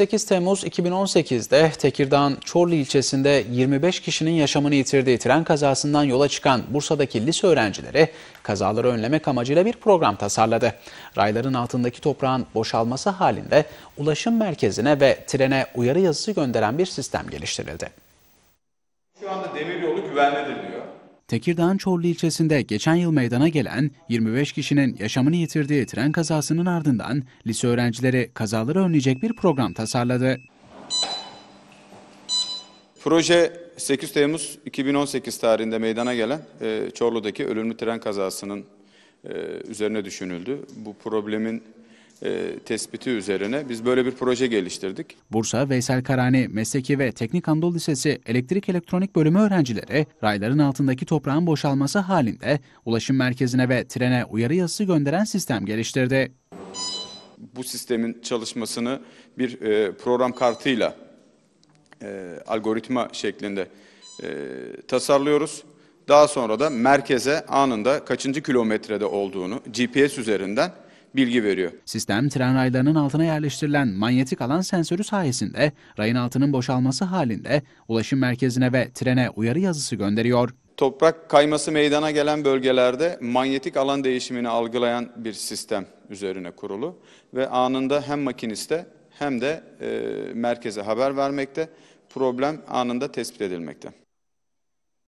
8 Temmuz 2018'de Tekirdağ'ın Çorlu ilçesinde 25 kişinin yaşamını yitirdiği tren kazasından yola çıkan Bursa'daki lise öğrencileri kazaları önlemek amacıyla bir program tasarladı. Rayların altındaki toprağın boşalması halinde ulaşım merkezine ve trene uyarı yazısı gönderen bir sistem geliştirildi. Şu anda demiryolu güvenlidir diyor. Tekirdağ'ın Çorlu ilçesinde geçen yıl meydana gelen 25 kişinin yaşamını yitirdiği tren kazasının ardından lise öğrencileri kazaları önleyecek bir program tasarladı. Proje 8 Temmuz 2018 tarihinde meydana gelen e, Çorlu'daki ölümlü tren kazasının e, üzerine düşünüldü. Bu problemin e, tespiti üzerine biz böyle bir proje geliştirdik. Bursa Veysel Karani Mesleki ve Teknik Anadolu Lisesi Elektrik Elektronik Bölümü öğrencileri rayların altındaki toprağın boşalması halinde ulaşım merkezine ve trene uyarı yazısı gönderen sistem geliştirdi. Bu sistemin çalışmasını bir e, program kartıyla e, algoritma şeklinde e, tasarlıyoruz. Daha sonra da merkeze anında kaçıncı kilometrede olduğunu GPS üzerinden bilgi veriyor. Sistem tren raylarının altına yerleştirilen manyetik alan sensörü sayesinde rayın altının boşalması halinde ulaşım merkezine ve trene uyarı yazısı gönderiyor. Toprak kayması meydana gelen bölgelerde manyetik alan değişimini algılayan bir sistem üzerine kurulu ve anında hem makiniste hem de e, merkeze haber vermekte problem anında tespit edilmekte.